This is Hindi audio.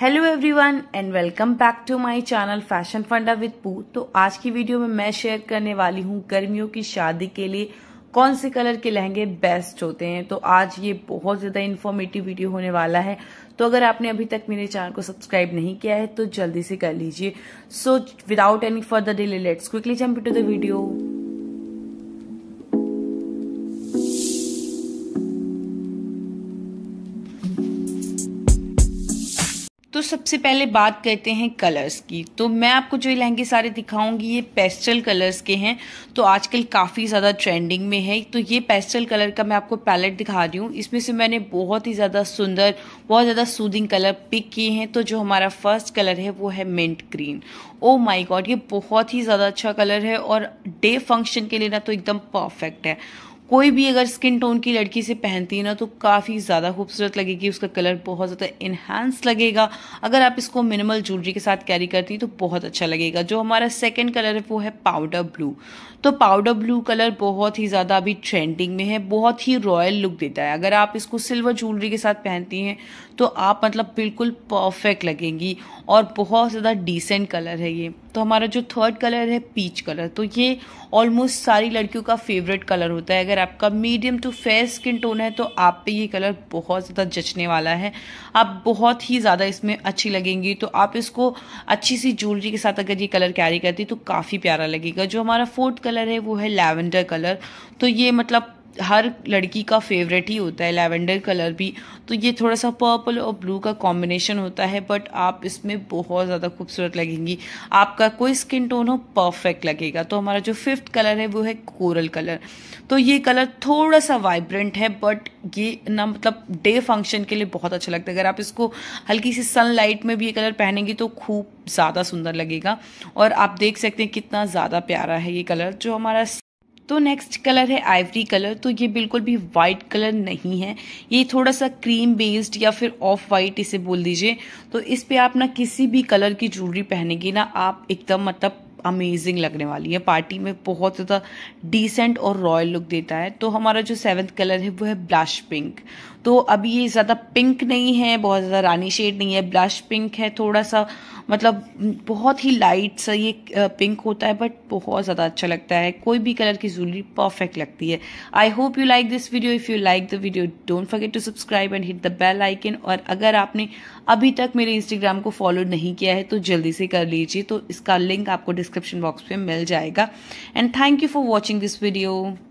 hello everyone and welcome back to my channel fashion funda with Poo तो आज की वीडियो में मैं शेयर करने वाली हूँ गर्मियों की शादी के लिए कौन से कलर के लहंगे बेस्ट होते हैं तो आज ये बहुत ज़्यादा इन्फॉर्मेटिव वीडियो होने वाला है तो अगर आपने अभी तक मेरे चैनल को सब्सक्राइब नहीं किया है तो जल्दी से कर लीजिए so without any further delay let's quickly jump to the video तो सबसे पहले बात करते हैं कलर्स की तो मैं आपको जो लहंगे सारे दिखाऊंगी ये पेस्टल कलर्स के हैं तो आजकल काफ़ी ज़्यादा ट्रेंडिंग में है तो ये पेस्टल कलर का मैं आपको पैलेट दिखा रही हूँ इसमें से मैंने बहुत ही ज़्यादा सुंदर बहुत ज़्यादा सूदिंग कलर पिक किए हैं तो जो हमारा फर्स्ट कलर है वो है mint green oh my God ये बहुत ही ज़्यादा अच्छा कलर है और डे फंक्शन के लिए ना तो एकदम परफेक्ट है कोई भी अगर स्किन टोन की लड़की से पहनती है ना तो काफ़ी ज़्यादा खूबसूरत लगेगी उसका कलर बहुत ज़्यादा इन्हांस लगेगा अगर आप इसको मिनिमल ज्वेलरी के साथ कैरी करती हैं तो बहुत अच्छा लगेगा जो हमारा सेकेंड कलर है वो है पाउडर ब्लू तो पाउडर ब्लू कलर बहुत ही ज़्यादा अभी ट्रेंडिंग में है बहुत ही रॉयल लुक देता है अगर आप इसको सिल्वर ज्वेलरी के साथ पहनती हैं तो आप मतलब बिल्कुल परफेक्ट लगेंगी और बहुत ज़्यादा डिसेंट कलर है ये तो हमारा जो थर्ड कलर है पीच कलर तो ये ऑलमोस्ट सारी लड़कियों का फेवरेट कलर होता है अगर आपका medium to fair skin tone है तो आप पे ये कलर बहुत ज़्यादा जचने वाला है आप बहुत ही ज़्यादा इसमें अच्छी लगेंगी तो आप इसको अच्छी सी ज्वेलरी के साथ अगर ये कलर कैरी करती तो काफ़ी प्यारा लगेगा जो हमारा फोर्थ कलर है वो है लैवेंडर कलर तो ये मतलब हर लड़की का फेवरेट ही होता है लैवेंडर कलर भी तो ये थोड़ा सा पर्पल और ब्लू का कॉम्बिनेशन होता है बट आप इसमें बहुत ज़्यादा खूबसूरत लगेंगी आपका कोई स्किन टोन हो परफेक्ट लगेगा तो हमारा जो फिफ्थ कलर है वो है कोरल कलर तो ये कलर थोड़ा सा वाइब्रेंट है बट ये ना मतलब डे फंक्शन के लिए बहुत अच्छा लगता है अगर आप इसको हल्की सी सनलाइट में भी ये कलर पहनेंगे तो खूब ज़्यादा सुंदर लगेगा और आप देख सकते हैं कितना ज़्यादा प्यारा है ये कलर जो हमारा तो नेक्स्ट कलर है आइवरी कलर तो ये बिल्कुल भी वाइट कलर नहीं है ये थोड़ा सा क्रीम बेस्ड या फिर ऑफ वाइट इसे बोल दीजिए तो इस पर आप ना किसी भी कलर की ज्वेलरी पहनेगी ना आप एकदम मतलब अमेजिंग लगने वाली है पार्टी में बहुत ज़्यादा डिसेंट और रॉयल लुक देता है तो हमारा जो सेवन्थ कलर है वो है ब्लश पिंक तो अभी ये ज़्यादा पिंक नहीं है बहुत ज़्यादा रानी शेड नहीं है ब्लश पिंक है थोड़ा सा मतलब बहुत ही लाइट सा ये पिंक होता है बट बहुत ज़्यादा अच्छा लगता है कोई भी कलर की ज्वेलरी परफेक्ट लगती है I hope you like this video if you like the video don't forget to subscribe and hit the bell icon और अगर आपने अभी तक मेरे इंस्टाग्राम को फॉलो नहीं किया है तो जल्दी से कर लीजिए तो इसका लिंक आपको डिस्क्रिप डिस्क्रिप्शन बॉक्स पे मिल जाएगा and thank you for watching this video